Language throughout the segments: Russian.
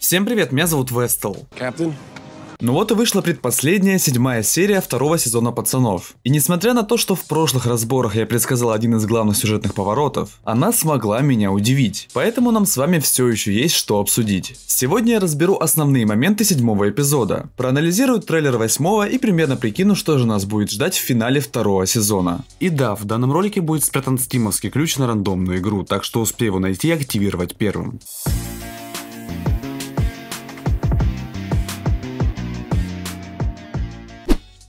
Всем привет, меня зовут Вестел. Капитан. Ну вот и вышла предпоследняя, седьмая серия второго сезона «Пацанов». И несмотря на то, что в прошлых разборах я предсказал один из главных сюжетных поворотов, она смогла меня удивить. Поэтому нам с вами все еще есть что обсудить. Сегодня я разберу основные моменты седьмого эпизода, проанализирую трейлер восьмого и примерно прикину, что же нас будет ждать в финале второго сезона. И да, в данном ролике будет спрятан стимовский ключ на рандомную игру, так что успею его найти и активировать первым.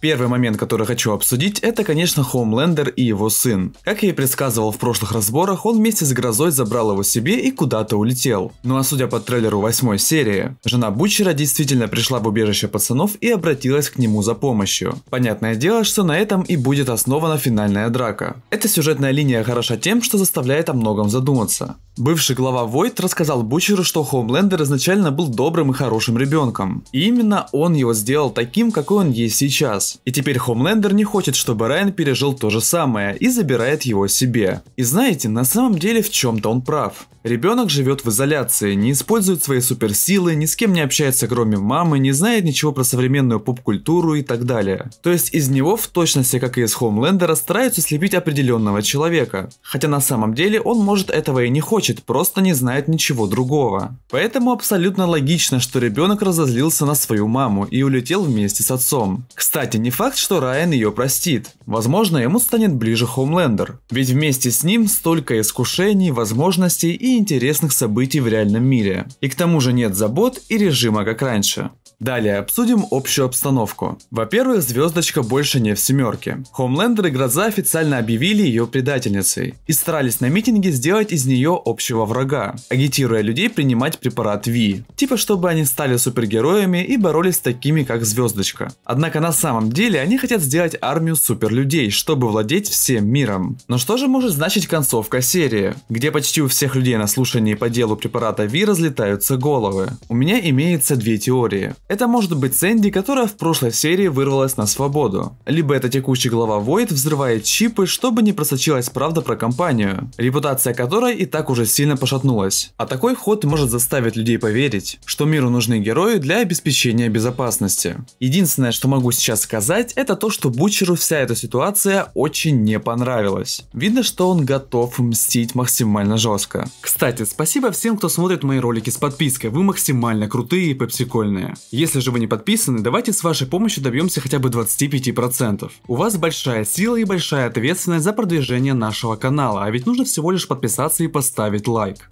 Первый момент, который хочу обсудить, это, конечно, Хоумлендер и его сын. Как я и предсказывал в прошлых разборах, он вместе с Грозой забрал его себе и куда-то улетел. Ну а судя по трейлеру восьмой серии, жена Бучера действительно пришла в убежище пацанов и обратилась к нему за помощью. Понятное дело, что на этом и будет основана финальная драка. Эта сюжетная линия хороша тем, что заставляет о многом задуматься. Бывший глава Войт рассказал Бучеру, что Хоумлендер изначально был добрым и хорошим ребенком. И именно он его сделал таким, какой он есть сейчас осталось. И теперь Хомлендер не хочет, чтобы Райан пережил то же самое и забирает его себе. И знаете, на самом деле в чем-то он прав. Ребенок живет в изоляции, не использует свои суперсилы, ни с кем не общается кроме мамы, не знает ничего про современную поп-культуру и так далее. То есть из него в точности, как и из Хоумлендера, стараются слепить определенного человека. Хотя на самом деле он может этого и не хочет, просто не знает ничего другого. Поэтому абсолютно логично, что ребенок разозлился на свою маму и улетел вместе с отцом. Кстати, не факт, что Райан ее простит. Возможно, ему станет ближе Хоумлендер. Ведь вместе с ним столько искушений, возможностей и интересных событий в реальном мире. И к тому же нет забот и режима, как раньше. Далее обсудим общую обстановку. Во-первых, звездочка больше не в семерке. Хомлендер и Гроза официально объявили ее предательницей и старались на митинге сделать из нее общего врага, агитируя людей принимать препарат Ви, типа чтобы они стали супергероями и боролись с такими, как звездочка. Однако на самом деле они хотят сделать армию суперлюдей, чтобы владеть всем миром. Но что же может значить концовка серии, где почти у всех людей на слушании по делу препарата Ви разлетаются головы? У меня имеется две теории. Это может быть Сэнди, которая в прошлой серии вырвалась на свободу. Либо это текущий глава Войд взрывает чипы, чтобы не просочилась правда про компанию, репутация которой и так уже сильно пошатнулась. А такой ход может заставить людей поверить, что миру нужны герои для обеспечения безопасности. Единственное, что могу сейчас сказать, это то, что Бучеру вся эта ситуация очень не понравилась. Видно, что он готов мстить максимально жестко. Кстати, спасибо всем, кто смотрит мои ролики с подпиской, вы максимально крутые и пепсикольные. Если же вы не подписаны, давайте с вашей помощью добьемся хотя бы 25%. У вас большая сила и большая ответственность за продвижение нашего канала, а ведь нужно всего лишь подписаться и поставить лайк.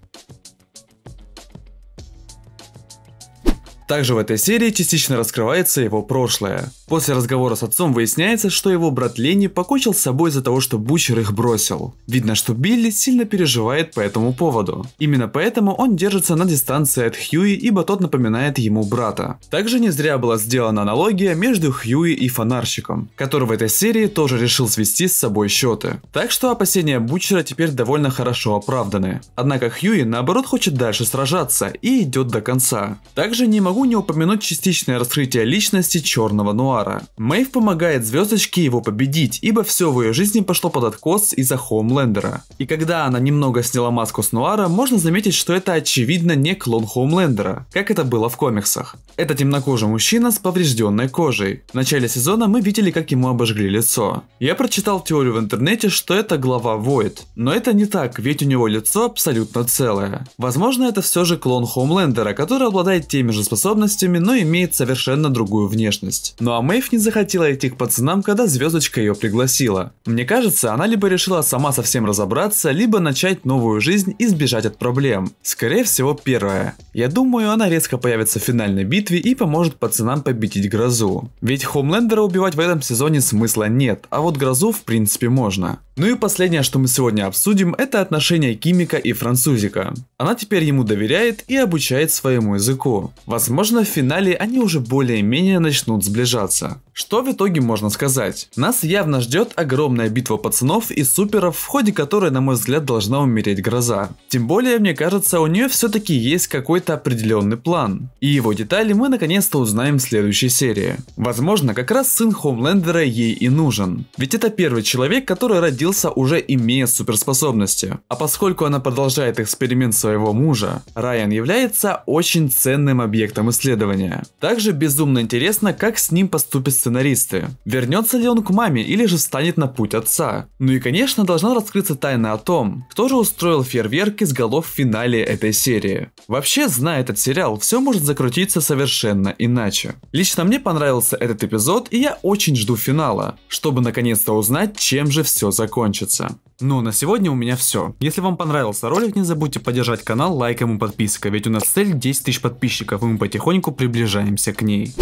Также в этой серии частично раскрывается его прошлое. После разговора с отцом выясняется, что его брат Ленни покончил с собой из-за того, что Бучер их бросил. Видно, что Билли сильно переживает по этому поводу. Именно поэтому он держится на дистанции от Хьюи, ибо тот напоминает ему брата. Также не зря была сделана аналогия между Хьюи и фонарщиком, который в этой серии тоже решил свести с собой счеты. Так что опасения Бучера теперь довольно хорошо оправданы. Однако Хьюи наоборот хочет дальше сражаться и идет до конца. Также не могу могу не упомянуть частичное раскрытие личности черного нуара. Мэйв помогает звездочке его победить, ибо все в ее жизни пошло под откос из-за Хоумлендера. И когда она немного сняла маску с нуара, можно заметить, что это очевидно не клон Хоумлендера, как это было в комиксах. Это темнокожий мужчина с поврежденной кожей. В начале сезона мы видели, как ему обожгли лицо. Я прочитал теорию в интернете, что это глава Войд, но это не так, ведь у него лицо абсолютно целое. Возможно, это все же клон Хоумлендера, который обладает теми же способностями, способностями, но имеет совершенно другую внешность. Ну а Мэйв не захотела идти к пацанам, когда звездочка ее пригласила. Мне кажется, она либо решила сама совсем разобраться, либо начать новую жизнь и сбежать от проблем. Скорее всего первое. Я думаю, она резко появится в финальной битве и поможет пацанам победить Грозу. Ведь Хомлендера убивать в этом сезоне смысла нет, а вот Грозу в принципе можно. Ну и последнее, что мы сегодня обсудим, это отношение Кимика и французика. Она теперь ему доверяет и обучает своему языку. Возможно, в финале они уже более-менее начнут сближаться. Что в итоге можно сказать? Нас явно ждет огромная битва пацанов и суперов, в ходе которой, на мой взгляд, должна умереть гроза. Тем более, мне кажется, у нее все-таки есть какой-то определенный план. И его детали мы наконец-то узнаем в следующей серии. Возможно, как раз сын Хомлендера ей и нужен. Ведь это первый человек, который родился родился уже имея суперспособности. А поскольку она продолжает эксперимент своего мужа, Райан является очень ценным объектом исследования. Также безумно интересно, как с ним поступят сценаристы. Вернется ли он к маме или же встанет на путь отца? Ну и конечно должна раскрыться тайна о том, кто же устроил фейерверки с голов в финале этой серии. Вообще, зная этот сериал, все может закрутиться совершенно иначе. Лично мне понравился этот эпизод и я очень жду финала, чтобы наконец-то узнать, чем же все закончится закончится. Ну, на сегодня у меня все. Если вам понравился ролик, не забудьте поддержать канал лайком и подпиской, ведь у нас цель 10 тысяч подписчиков, и мы потихоньку приближаемся к ней.